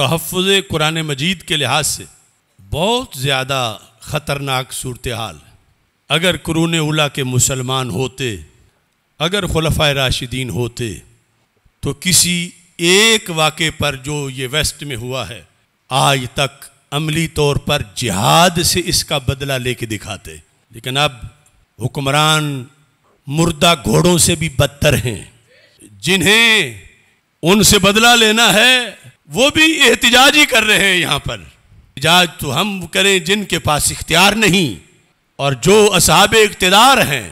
तहफ़ कुरान मजीद के लिहाज से बहुत ज़्यादा ख़तरनाक सूरत हाल अगर कुरून उला के मुसलमान होते अगर खलफा राशिदीन होते तो किसी एक वाक़े पर जो ये वेस्ट में हुआ है आज तक अमली तौर पर जिहाद से इसका बदला लेके दिखाते लेकिन अब हुक्मरान मुर्दा घोड़ों से भी बदतर हैं जिन्हें उनसे बदला लेना है वो भी एहतजाज ही कर रहे हैं यहां पर एहतजाज तो हम करें जिनके पास इख्तियार नहीं और जो असहाब इकतदार हैं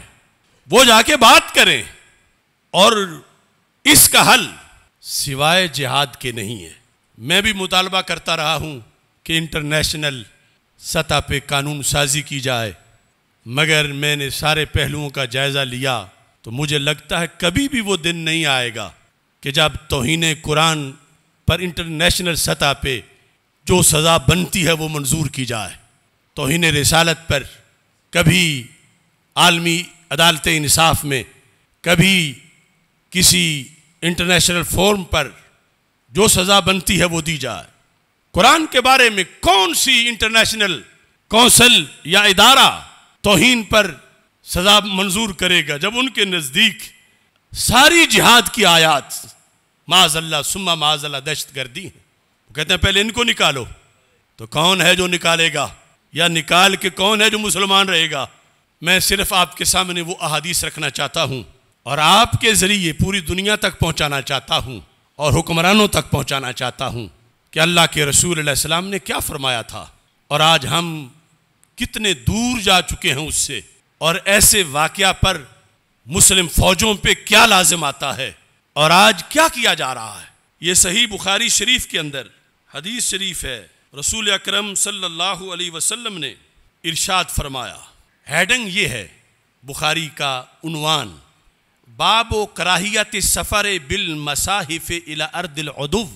वो जाके बात करें और इसका हल सिवाय जिहाद के नहीं है मैं भी मुतालबा करता रहा हूं कि इंटरनेशनल सतह पे कानून साजी की जाए मगर मैंने सारे पहलुओं का जायज़ा लिया तो मुझे लगता है कभी भी वो दिन नहीं आएगा कि जब तोहिने कुरान पर इंटरनेशनल सतह पे जो सज़ा बनती है वो मंजूर की जाए तोहन रसालत पर कभी आलमी अदालत इंसाफ में कभी किसी इंटरनेशनल फोरम पर जो सज़ा बनती है वो दी जाए कुरान के बारे में कौन सी इंटरनेशनल कौंसल या इदारा तोहन पर सज़ा मंजूर करेगा जब उनके नज़दीक सारी जिहाद की आयात माजल्ला सुम्मा माजल्ला दहशत गर्दी है कहते हैं पहले इनको निकालो तो कौन है जो निकालेगा या निकाल के कौन है जो मुसलमान रहेगा मैं सिर्फ आपके सामने वो अहादीस रखना चाहता हूँ और आपके ज़रिए पूरी दुनिया तक पहुँचाना चाहता हूँ और हुक्मरानों तक पहुँचाना चाहता हूँ कि अल्लाह के रसूल सलाम ने क्या फरमाया था और आज हम कितने दूर जा चुके हैं उससे और ऐसे वाक़ पर मुस्लिम फ़ौजों पे क्या लाजिम आता है और आज क्या किया जा रहा है ये सही बुखारी शरीफ के अंदर हदीस शरीफ है रसूल अक्रम सल्लल्लाहु ने इरशाद फरमाया हेडिंग ये है बुखारी का उनवान बाब कराहियत सफ़र बिल मसाहिफ इला अर्दिल अदुव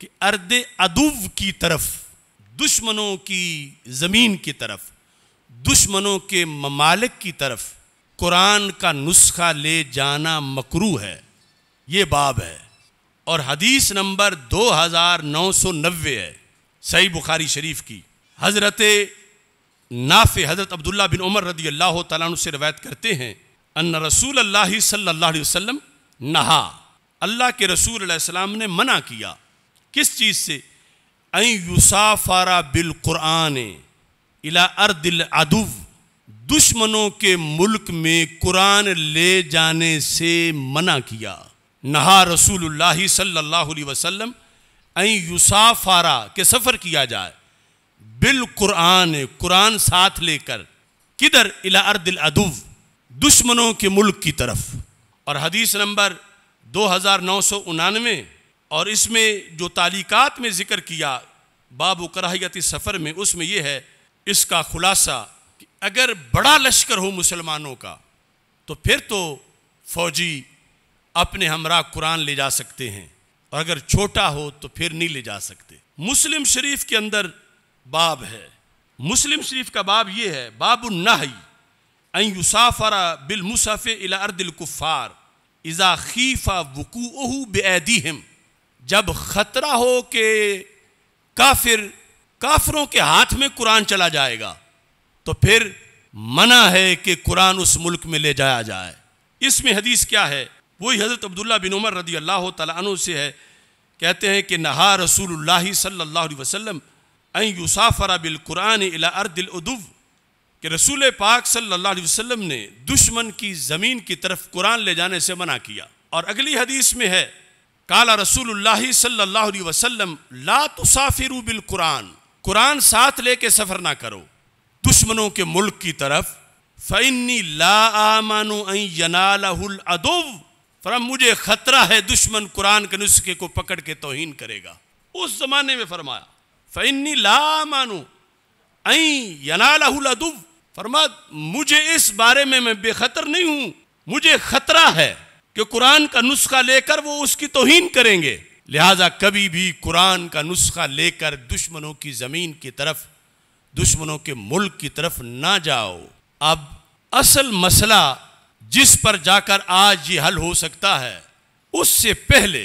कि अर्द अदुव की तरफ दुश्मनों की ज़मीन की तरफ दुश्मनों के ममालिक की तरफ कुरान का नुस्खा ले जाना मकरू है ये बाब है और हदीस नंबर 2990 है सही बुखारी शरीफ की हज़रत नाफ़ हज़रत अब्दुल्ला बिन उमर रदी अल्लाह तु से रवायत करते हैं अन रसूल अल्लाह सल्लल्लाहु अलैहि वसल्लम नहा अल्लाह के रसूल अलैहिस्सलाम ने मना किया किस चीज़ से यूसाफारा बिल कुरान इला अर्दिल अदुव दुश्मनों के मुल्क में कुरान ले जाने से मना किया नहा रसूलुल्लाह सल्लल्लाहु अलैहि वसल्लम युसाफारा के सफ़र किया जाए बिल कुरान कुरान साथ लेकर किधर इला अर्दिल अदुव दुश्मनों के मुल्क की तरफ और हदीस नंबर दो हज़ार नौ सौ उनानवे और इसमें जो तालीक़ात में ज़िक्र किया बाबू कराहियत सफ़र में उसमें यह है इसका खुलासा कि अगर बड़ा लश्कर हो मुसलमानों का तो फिर तो फौजी अपने हमरा कुरान ले जा सकते हैं और अगर छोटा हो तो फिर नहीं ले जा सकते मुस्लिम शरीफ के अंदर बाब है मुस्लिम शरीफ का बाब यह है बाब नाही अयुसाफरा बिल मुसाफे अला अर्दिल कुफ़ार इज़ा खीफ़ा वकू बेदीहम जब ख़तरा हो के काफिर काफरों के हाथ में कुरान चला जाएगा तो फिर मना है कि कुरान उस मुल्क में ले जाया जाए इसमें हदीस क्या है वही हज़रत अब्दुल्ला बिन उमर रदी अल्लाह तु से है कहते हैं कि नहा रसूल सल्ला वसलम यूसाफ़रा बिलकुरान कुरान अला अर्दिलदुव कि रसूल पाक सल्ला वसलम ने दुश्मन की ज़मीन की तरफ कुरान ले जाने से मना किया और अगली हदीस में है काला रसूल सल्ला वसलम ला तुसाफिरु बिल कुरान कुरान साथ लेके सफ़र ना करो दुश्मनों के मुल्क की तरफ फ़ैनी ला आमानु अनाल अदुव फरम मुझे खतरा है दुश्मन कुरान के नुस्खे को पकड़ के तोहन करेगा उस जमाने में फरमाया फ़ैनी ला मानू अनाला फरमा मुझे इस बारे में मैं बेखतर नहीं हूं मुझे खतरा है कि कुरान का नुस्खा लेकर वो उसकी तोहन करेंगे लिहाजा कभी भी कुरान का नुस्खा लेकर दुश्मनों की ज़मीन की तरफ दुश्मनों के मुल्क की तरफ ना जाओ अब असल मसला जिस पर जाकर आज ये हल हो सकता है उससे पहले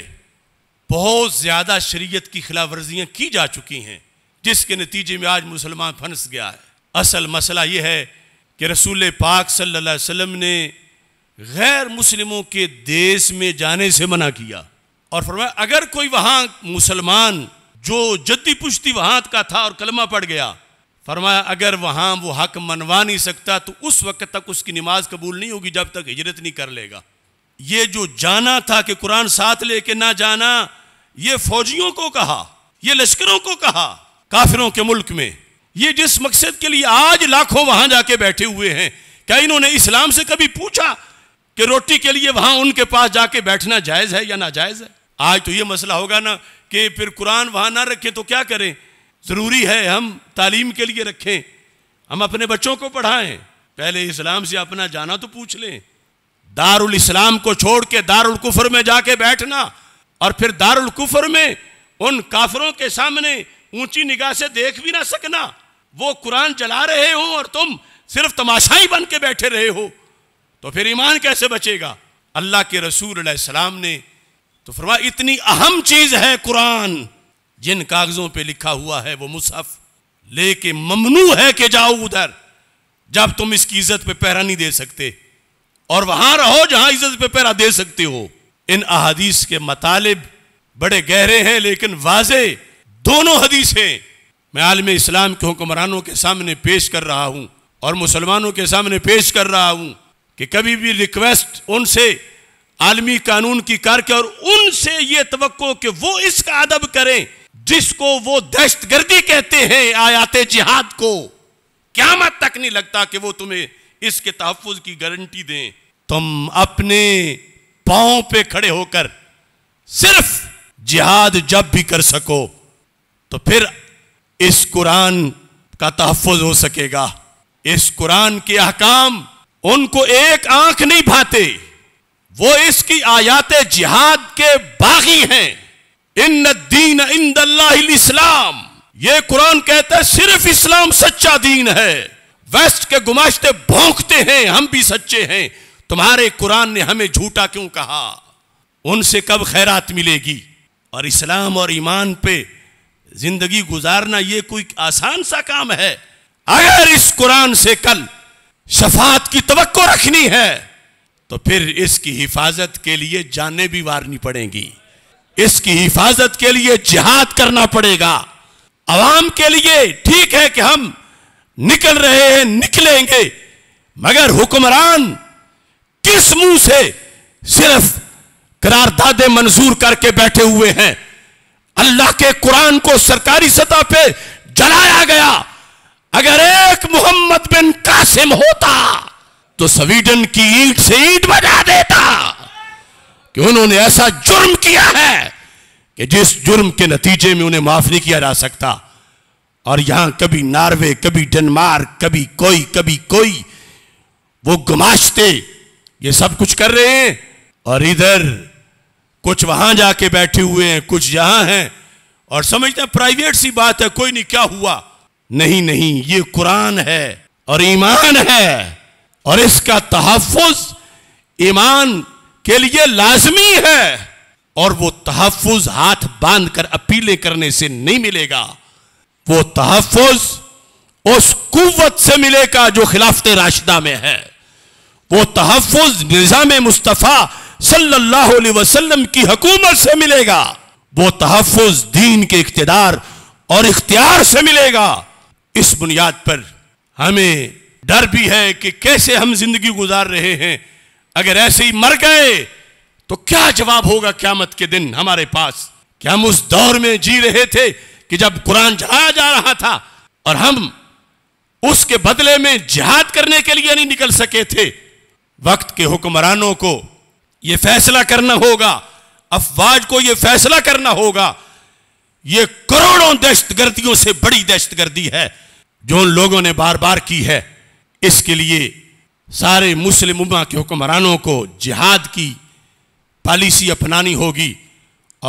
बहुत ज़्यादा शरीयत की खिलाफ वर्जियां की जा चुकी हैं जिसके नतीजे में आज मुसलमान फंस गया है असल मसला यह है कि रसूल पाक सल्लल्लाहु अलैहि वसल्लम ने गैर मुस्लिमों के देश में जाने से मना किया और फरमाया अगर कोई वहां मुसलमान जो जद्दी पुश्ती वहाँ का था और कलमा पड़ गया फरमाया अगर वहाँ वो हक मनवा नहीं सकता तो उस वक्त तक उसकी नमाज कबूल नहीं होगी जब तक हिजरत नहीं कर लेगा ये जो जाना था कि कुरान साथ लेके ना जाना ये फौजियों को कहा ये लश्करों को कहा काफिरों के मुल्क में ये जिस मकसद के लिए आज लाखों वहां जाके बैठे हुए हैं क्या इन्होंने इस्लाम से कभी पूछा कि रोटी के लिए वहां उनके पास जाके बैठना जायज है या ना जायज़ है आज तो ये मसला होगा ना कि फिर कुरान वहां ना रखे तो क्या करें ज़रूरी है हम तालीम के लिए रखें हम अपने बच्चों को पढ़ाएं पहले इस्लाम से अपना जाना तो पूछ लें दारुल इस्लाम को छोड़ के दारुल कुफर में जाके बैठना और फिर दारुल कुफर में उन काफरों के सामने ऊंची निगाह से देख भी ना सकना वो कुरान जला रहे हो और तुम सिर्फ तमाशा ही बन के बैठे रहे हो तो फिर ईमान कैसे बचेगा अल्लाह के रसूल सलाम ने तो फरमा इतनी अहम चीज है कुरान जिन कागजों पे लिखा हुआ है वो मुसहफ लेके ममनू है कि जाओ उधर जब तुम इसकी इज्जत पे पहरा नहीं दे सकते और वहां रहो जहां इज्जत पे पहरा दे सकते हो इन अहादीस के मतालिब बड़े गहरे हैं लेकिन वाजे दोनों हदीस हैं मैं आलम इस्लाम के हुक्मरानों के सामने पेश कर रहा हूं और मुसलमानों के सामने पेश कर रहा हूं कि कभी भी रिक्वेस्ट उनसे आलमी कानून की करके और उनसे ये तो कि वो इसका अदब करें जिसको वो दहशतगर्दी कहते हैं आयात जिहाद को क्या मत तक नहीं लगता कि वो तुम्हें इसके तहफ़ की गारंटी दें तुम अपने पांव पे खड़े होकर सिर्फ जिहाद जब भी कर सको तो फिर इस कुरान का तहफुज हो सकेगा इस कुरान के अहकाम उनको एक आंख नहीं भाते वो इसकी आयात जिहाद के बागी हैं इन दीन इन इस्लाम ये कुरान कहता है सिर्फ इस्लाम सच्चा दीन है वेस्ट के गुमाश्ते भोंकते हैं हम भी सच्चे हैं तुम्हारे कुरान ने हमें झूठा क्यों कहा उनसे कब खैरात मिलेगी और इस्लाम और ईमान पे जिंदगी गुजारना ये कोई आसान सा काम है अगर इस कुरान से कल शफात की तवक्को रखनी है तो फिर इसकी हिफाजत के लिए जाने भी वारनी पड़ेंगी इसकी हिफाजत के लिए जिहाद करना पड़ेगा आवाम के लिए ठीक है कि हम निकल रहे हैं निकलेंगे मगर हुक्मरान किस मुंह से सिर्फ करारदादे मंजूर करके बैठे हुए हैं अल्लाह के कुरान को सरकारी सतह पे जलाया गया अगर एक मोहम्मद बिन कासिम होता तो स्वीडन की ईट से ईट बजा देता कि उन्होंने ऐसा जुर्म किया है कि जिस जुर्म के नतीजे में उन्हें माफ नहीं किया जा सकता और यहां कभी नॉर्वे कभी डेनमार्क कभी कोई कभी कोई वो गुमाशते ये सब कुछ कर रहे हैं और इधर कुछ वहां जाके बैठे हुए हैं कुछ यहां हैं और समझते हैं प्राइवेट सी बात है कोई नहीं क्या हुआ नहीं नहीं ये कुरान है और ईमान है और इसका तहफुज ईमान के लिए लाजमी है और वो तहफुज हाथ बांध कर अपीलें करने से नहीं मिलेगा वो तहफुज उस कुत से मिलेगा जो खिलाफत राशिदा में है वो तहफुज निज़ाम मुस्तफ़ा सल्लल्लाहु अलैहि वसल्लम की हकूमत से मिलेगा वो तहफुज दीन के इकतदार और इख्तियार से मिलेगा इस बुनियाद पर हमें डर भी है कि कैसे हम जिंदगी गुजार रहे हैं अगर ऐसे ही मर गए तो क्या जवाब होगा क्यामत के दिन हमारे पास कि हम उस दौर में जी रहे थे कि जब कुरान जलाया जा रहा था और हम उसके बदले में जिहाद करने के लिए नहीं निकल सके थे वक्त के हुक्मरानों को यह फैसला करना होगा अफवाज को यह फैसला करना होगा यह करोड़ों दहशतगर्दियों से बड़ी दहशतगर्दी है जो उन लोगों ने बार बार की है इसके लिए सारे मुस्लिम उमा के हुक्मरानों को जिहाद की पॉलिसी अपनानी होगी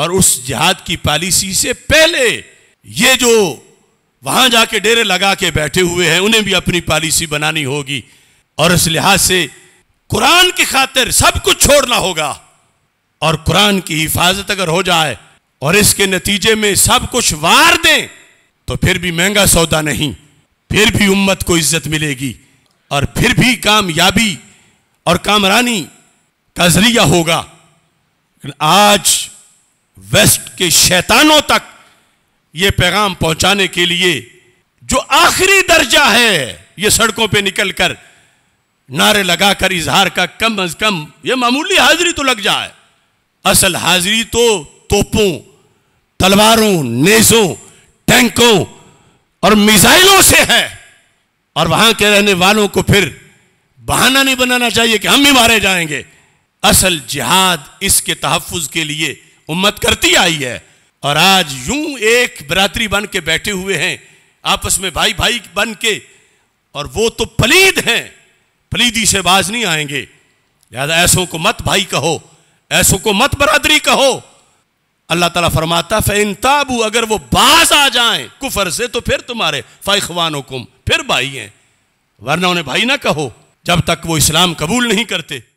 और उस जिहाद की पॉलिसी से पहले ये जो वहां जाके डेरे लगा के बैठे हुए हैं उन्हें भी अपनी पॉलिसी बनानी होगी और इस लिहाज से कुरान की खातिर सब कुछ छोड़ना होगा और कुरान की हिफाजत अगर हो जाए और इसके नतीजे में सब कुछ वार दें तो फिर भी महंगा सौदा नहीं फिर भी उम्मत को इज्जत मिलेगी और फिर भी कामयाबी और कामरानी का जरिया होगा आज वेस्ट के शैतानों तक यह पैगाम पहुंचाने के लिए जो आखिरी दर्जा है यह सड़कों पे निकलकर नारे लगाकर इजहार का कम अज कम यह मामूली हाजिरी तो लग जाए असल हाजिरी तो तोपों तलवारों नेजों टैंकों और मिसाइलों से है और वहां के रहने वालों को फिर बहाना नहीं बनाना चाहिए कि हम भी मारे जाएंगे असल जिहाद इसके तहफुज के लिए उम्मत करती आई है और आज यूं एक बरादरी बन के बैठे हुए हैं आपस में भाई भाई बन के और वो तो पलीद हैं पलीदी से बाज नहीं आएंगे लिहाजा ऐसों को मत भाई कहो ऐसों को मत बरादरी कहो अल्लाह ताला फरमाता फ़ैन ताबू अगर वो बाज आ जाएं कुफर से तो फिर तुम्हारे फ़ाइखवान हुकुम फिर भाई हैं वरना उन्हें भाई ना कहो जब तक वो इस्लाम कबूल नहीं करते